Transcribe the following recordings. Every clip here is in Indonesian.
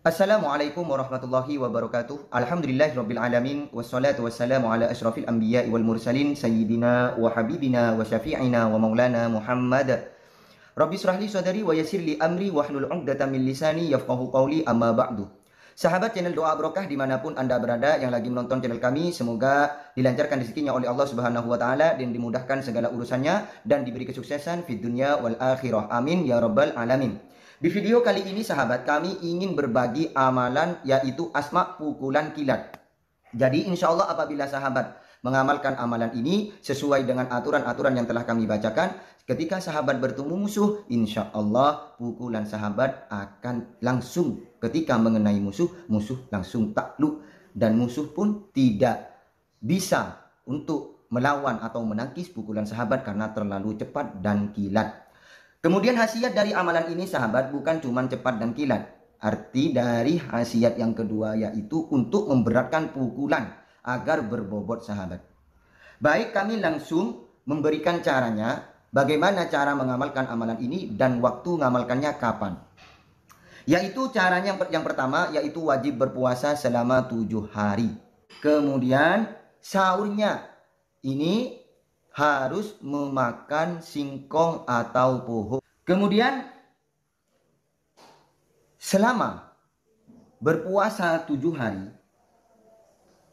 Assalamualaikum warahmatullahi wabarakatuh. Alhamdulillah rabbil alamin wassalatu wassalamu ala asyrafil anbiya wal mursalin sayyidina wa habibina wa syafi'ina wa maulana Muhammad. Rabbi surahli sadri wa yassirli amri wa hlul uqdata min lisani yafqahu qawli amma ba'du. Sahabat channel doa barokah dimanapun anda berada yang lagi menonton channel kami semoga dilancarkan rezekinya oleh Allah Subhanahu wa taala dan dimudahkan segala urusannya dan diberi kesuksesan di dunia wal akhirah. Amin ya rabbal alamin. Di video kali ini sahabat kami ingin berbagi amalan yaitu asma pukulan kilat. Jadi insya Allah apabila sahabat mengamalkan amalan ini sesuai dengan aturan-aturan yang telah kami bacakan. Ketika sahabat bertemu musuh, insya Allah pukulan sahabat akan langsung ketika mengenai musuh, musuh langsung takluk. Dan musuh pun tidak bisa untuk melawan atau menangkis pukulan sahabat karena terlalu cepat dan kilat. Kemudian khasiat dari amalan ini sahabat bukan cuma cepat dan kilat. Arti dari khasiat yang kedua yaitu untuk memberatkan pukulan agar berbobot sahabat. Baik kami langsung memberikan caranya bagaimana cara mengamalkan amalan ini dan waktu mengamalkannya kapan. Yaitu caranya yang pertama yaitu wajib berpuasa selama tujuh hari. Kemudian sahurnya ini harus memakan singkong atau pohon. Kemudian selama berpuasa tujuh hari,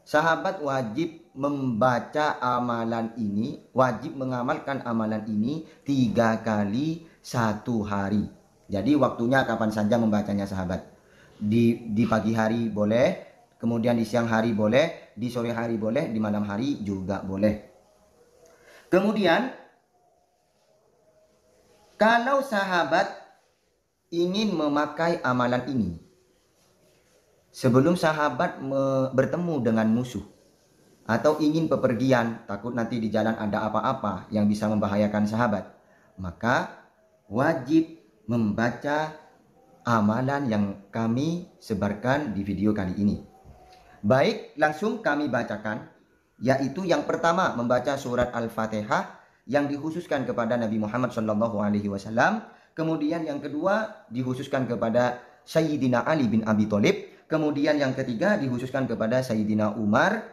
sahabat wajib membaca amalan ini, wajib mengamalkan amalan ini tiga kali satu hari. Jadi waktunya kapan saja membacanya sahabat. Di, di pagi hari boleh, kemudian di siang hari boleh, di sore hari boleh, di malam hari juga boleh. Kemudian kalau sahabat ingin memakai amalan ini sebelum sahabat bertemu dengan musuh atau ingin bepergian takut nanti di jalan ada apa-apa yang bisa membahayakan sahabat maka wajib membaca amalan yang kami sebarkan di video kali ini. Baik, langsung kami bacakan yaitu yang pertama membaca surat Al-Fatihah yang dikhususkan kepada Nabi Muhammad Shallallahu alaihi wasallam, kemudian yang kedua dikhususkan kepada Sayyidina Ali bin Abi Thalib, kemudian yang ketiga dikhususkan kepada Sayyidina Umar,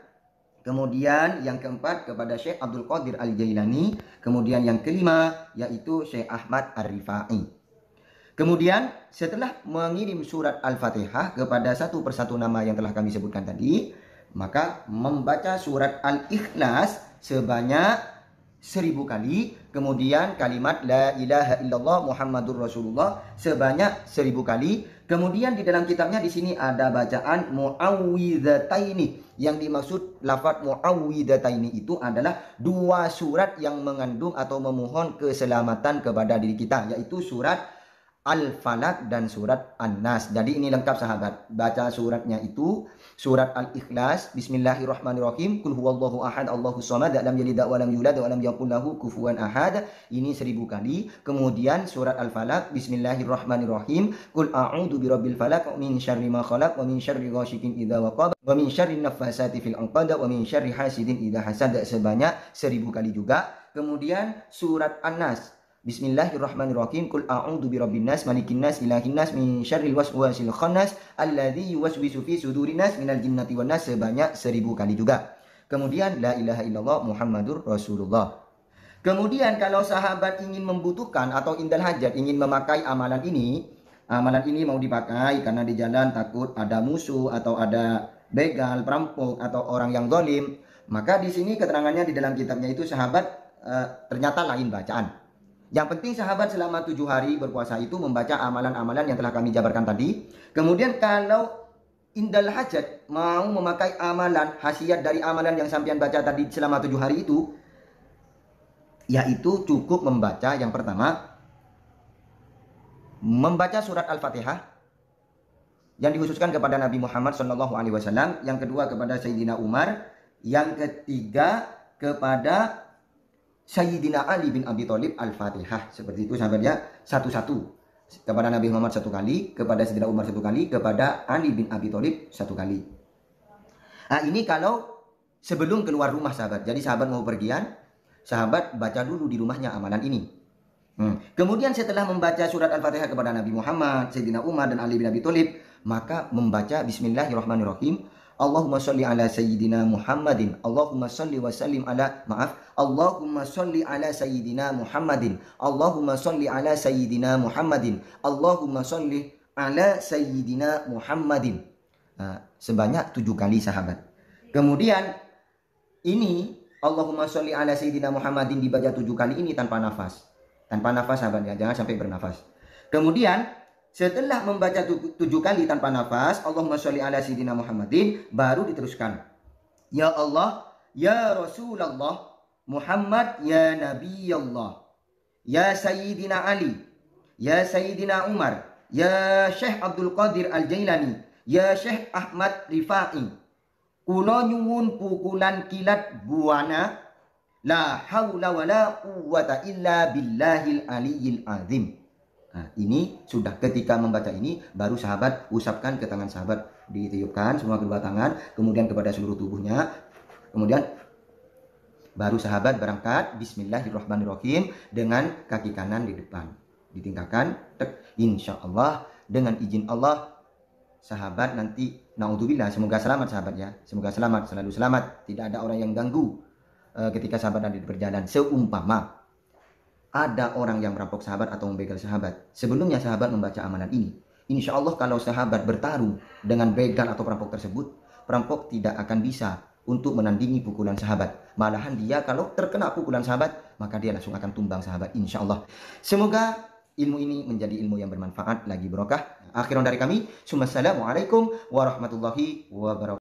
kemudian yang keempat kepada Syekh Abdul Qadir Al-Jailani, kemudian yang kelima yaitu Syekh Ahmad Ar-Rifai. Kemudian setelah mengirim surat Al-Fatihah kepada satu persatu nama yang telah kami sebutkan tadi, maka membaca surat Al-Ikhlas sebanyak seribu kali. Kemudian kalimat La ilaha illallah Muhammadur Rasulullah sebanyak seribu kali. Kemudian di dalam kitabnya di sini ada bacaan Muawwidhataini. Yang dimaksud lafad Muawwidhataini itu adalah dua surat yang mengandung atau memohon keselamatan kepada diri kita. Yaitu surat Al-Falak dan surat An-Nas. Jadi ini lengkap sahabat. Baca suratnya itu surat Al-Ikhlas, Bismillahirrahmanirrahim, Kul huwallahu ahad, Allahu samad, lam yalid wa lam yulad wa lam yakul lahu kufuwan ahad. Ini seribu kali. Kemudian surat Al-Falak, Bismillahirrahmanirrahim, Kul a'udzu birabbil falak min syarri ma khalaq wa min syarri ghasikin idza waqab wa min syarri nafasati fil 'uqad wa min syarri hasidin idza hasad sebanyak seribu kali juga. Kemudian surat An-Nas, Bismillahirrahmanirrahim. Qul a'udzu birabbin nas, malikin nas, ilahin nas, min syarril waswasil khannas, alladzi yuwaswisu fi sudurin nas minal jinnati wan nas sebanyak seribu kali juga. Kemudian la ilaha illallah Muhammadur Rasulullah. Kemudian kalau sahabat ingin membutuhkan atau indal hajat ingin memakai amalan ini, amalan ini mau dipakai karena di jalan takut ada musuh atau ada begal, perampok atau orang yang zalim, maka di sini keterangannya di dalam kitabnya itu sahabat e, ternyata lain bacaan. Yang penting sahabat selama tujuh hari berpuasa itu membaca amalan-amalan yang telah kami jabarkan tadi. Kemudian kalau indal hajat mau memakai amalan hasiat dari amalan yang sampean baca tadi selama tujuh hari itu, yaitu cukup membaca yang pertama membaca surat Al-Fatihah yang dikhususkan kepada Nabi Muhammad saw, yang kedua kepada Sayyidina Umar, yang ketiga kepada Sayyidina Ali bin Abi Thalib Al-Fatihah. Seperti itu sampai dia satu-satu. Kepada Nabi Muhammad satu kali, kepada Sayyidina Umar satu kali, kepada Ali bin Abi Thalib satu kali. Nah ini kalau sebelum keluar rumah sahabat. Jadi sahabat mau pergian, sahabat baca dulu di rumahnya amalan ini. Hmm. Kemudian setelah membaca surat Al-Fatihah kepada Nabi Muhammad, Sayyidina Umar dan Ali bin Abi Thalib, maka membaca Bismillahirrahmanirrahim Allahumma sholli ala sayyidina Muhammadin. Allahumma sholli wa sallim ala maaf. Allahumma sholli ala sayyidina Muhammadin. Allahumma sholli ala sayyidina Muhammadin. Allahumma sholli ala sayyidina Muhammadin. Nah, sebanyak tujuh kali sahabat. Kemudian ini Allahumma sholli ala sayyidina Muhammadin dibaca tujuh kali ini tanpa nafas. Tanpa nafas sahabat ya, jangan sampai bernafas. Kemudian setelah membaca tujuh kali tanpa nafas, Allahumma sholli ala sayyidina Muhammadin, baru diteruskan. Ya Allah, ya Rasulullah, Muhammad ya Nabi Allah. Ya Sayyidina Ali, ya Sayyidina Umar, ya Syekh Abdul Qadir Al-Jailani, ya Syekh Ahmad Rifai. kuno nyungun pukulan kilat buana la haula la quwwata illa billahil aliyil azim. Nah, ini sudah ketika membaca ini baru sahabat usapkan ke tangan sahabat ditiupkan semua kedua tangan kemudian kepada seluruh tubuhnya kemudian baru sahabat berangkat Bismillahirrahmanirrahim dengan kaki kanan di depan ditinggalkan tek insya Allah dengan izin Allah sahabat nanti naudzubillah semoga selamat sahabat ya semoga selamat selalu selamat tidak ada orang yang ganggu eh, ketika sahabat nanti berjalan seumpama ada orang yang merampok sahabat atau membegal sahabat sebelumnya sahabat membaca amanat ini Insya Allah kalau sahabat bertarung dengan begal atau perampok tersebut perampok tidak akan bisa untuk menandingi pukulan sahabat. Malahan dia kalau terkena pukulan sahabat, maka dia langsung akan tumbang sahabat insya Allah. Semoga ilmu ini menjadi ilmu yang bermanfaat lagi berokah. Akhirnya dari kami, Assalamualaikum warahmatullahi wabarakatuh.